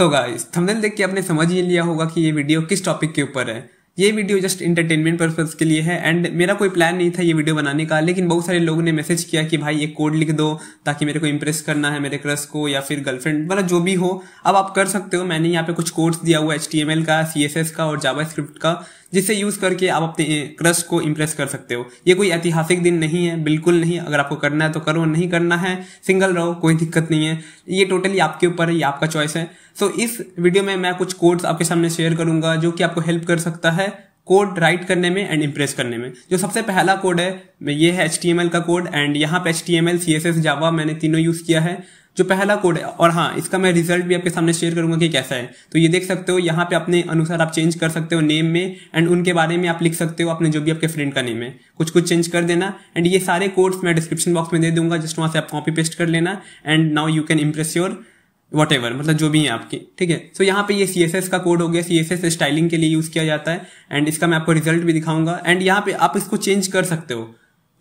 so guys thumbnail देख के आपने समझ ही लिया होगा कि ये वीडियो किस टॉपिक के ऊपर है ये वीडियो जस्ट इंटरटेनमेंट पर्पज के लिए है एंड मेरा कोई प्लान नहीं था ये वीडियो बनाने का लेकिन बहुत सारे लोगों ने मैसेज किया कि भाई एक कोड लिख दो ताकि मेरे को इम्प्रेस करना है मेरे क्रश को या फिर गर्लफ्रेंड मतलब जो भी हो अब आप कर सकते हो मैंने यहाँ पे कुछ कोर्स दिया हुआ एच का सी का और जावा का जिसे यूज करके आप अपने क्रश को इम्प्रेस कर सकते हो ये कोई ऐतिहासिक दिन नहीं है बिल्कुल नहीं अगर आपको करना है तो करो नहीं करना है सिंगल रहो कोई दिक्कत नहीं है ये टोटली आपके ऊपर है ये आपका चॉइस है तो इस वीडियो में मैं कुछ कोड्स आपके सामने शेयर करूंगा जो कि आपको हेल्प कर सकता है कोड राइट करने में एंड इम्प्रेस करने में जो सबसे पहला कोड है ये है एच का कोड एंड यहाँ पे H T M L C S S Java मैंने तीनों यूज़ किया है जो पहला कोड है और हाँ इसका मैं रिजल्ट भी आपके सामने शेयर करूंगा कि कैसा है तो ये देख सकते हो यहाँ पे अपने अनुसार आप चेंज कर सकते हो नेम में एंड उनके बारे में आप लिख सकते हो अपने जो भी आपके फ्रेंड का नेम है कुछ कुछ चेंज कर देना एंड ये सारे कोड्स मैं डिस्क्रिप्शन बॉक्स में दे दूंगा जस्ट वहां से आप कॉपी पेस्ट कर लेना and now you can impress your what मतलब जो भी है आपके ठीक है सो यहाँ पे ये सी एस एस का कोड हो गया सी एस एस स्टाइलिंग के लिए यूज किया जाता है एंड इसका मैं आपको रिजल्ट भी दिखाऊंगा एंड यहाँ पे आप इसको चेंज कर सकते हो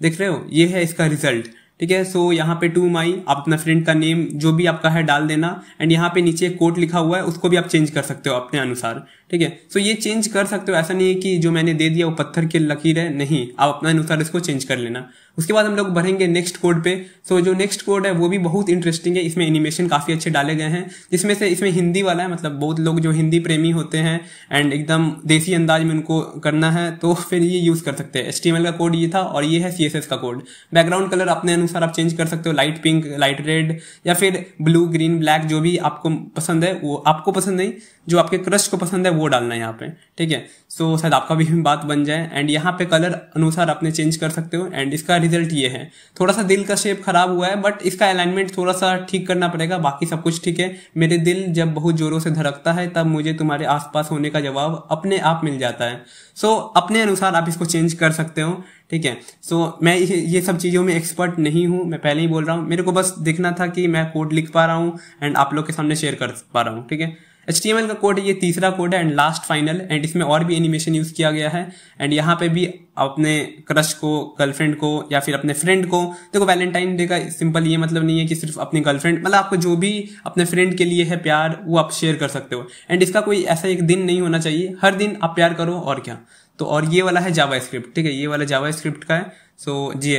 देख रहे हो ये है इसका रिजल्ट ठीक है सो यहाँ पे टू माई आप अपना फ्रेंड का नेम जो भी आपका है डाल देना एंड यहाँ पे नीचे कोड लिखा हुआ है उसको भी आप चेंज कर सकते हो अपने अनुसार ठीक है सो ये चेंज कर सकते हो ऐसा नहीं है कि जो मैंने दे दिया वो पत्थर की लकीर है नहीं आप अपने अनुसार इसको चेंज कर लेना उसके बाद हम लोग बढ़ेंगे नेक्स्ट कोड पे सो so, जो नेक्स्ट कोड है वो भी बहुत इंटरेस्टिंग है इसमें एनिमेशन काफ़ी अच्छे डाले गए हैं जिसमें से इसमें हिंदी वाला है मतलब बहुत लोग जो हिंदी प्रेमी होते हैं एंड एकदम देसी अंदाज में उनको करना है तो फिर ये यूज़ कर सकते हैं एस का कोड ये था और ये है सी का कोड बैकग्राउंड कलर अपने अनुसार आप चेंज कर सकते हो लाइट पिंक लाइट रेड या फिर ब्लू ग्रीन ब्लैक जो भी आपको पसंद है वो आपको पसंद नहीं जो आपके क्रश को पसंद है वो डालना है यहाँ पे ठीक है सो so, शायद आपका भी बात बन जाए एंड यहाँ पे कलर अनुसार अपने चेंज कर सकते हो एंड इसका रिजल्ट ये है थोड़ा सा दिल का शेप खराब हुआ है बट इसका अलाइनमेंट थोड़ा सा ठीक करना पड़ेगा बाकी सब कुछ ठीक है मेरे दिल जब बहुत जोरों से धड़कता है तब मुझे तुम्हारे आसपास होने का जवाब अपने आप मिल जाता है सो so, अपने अनुसार आप इसको चेंज कर सकते हो ठीक है सो so, मैं ये सब चीज़ों में एक्सपर्ट नहीं हूँ मैं पहले ही बोल रहा हूँ मेरे को बस देखना था कि मैं कोड लिख पा रहा हूँ एंड आप लोग के सामने शेयर कर पा रहा हूँ ठीक है एच का कोड है ये तीसरा कोड है एंड लास्ट फाइनल एंड इसमें और भी एनिमेशन यूज किया गया है एंड यहाँ पे भी अपने क्रश को गर्लफ्रेंड को या फिर अपने फ्रेंड को देखो वैलेंटाइन डे का सिंपल ये मतलब नहीं है कि सिर्फ अपनी गर्लफ्रेंड मतलब आपको जो भी अपने फ्रेंड के लिए है प्यार वो आप शेयर कर सकते हो एंड इसका कोई ऐसा एक दिन नहीं होना चाहिए हर दिन आप प्यार करो और क्या तो और ये वाला है जावा स्क्रिप्ट ठीक है ये वाला जावा स्क्रिप्ट का है सो so, जी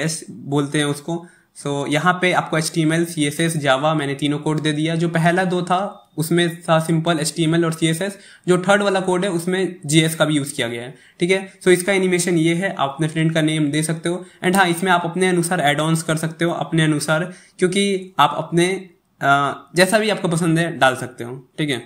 बोलते हैं उसको सो so, यहाँ पे आपको H T M L C S S Java मैंने तीनों कोड दे दिया जो पहला दो था उसमें था सिंपल एच और सी जो थर्ड वाला कोड है उसमें जी का भी यूज़ किया गया है ठीक है सो इसका एनिमेशन ये है आप अपने फ्रेंड का नेम दे सकते हो एंड हाँ इसमें आप अपने अनुसार एड ऑन्स कर सकते हो अपने अनुसार क्योंकि आप अपने जैसा भी आपको पसंद है डाल सकते हो ठीक है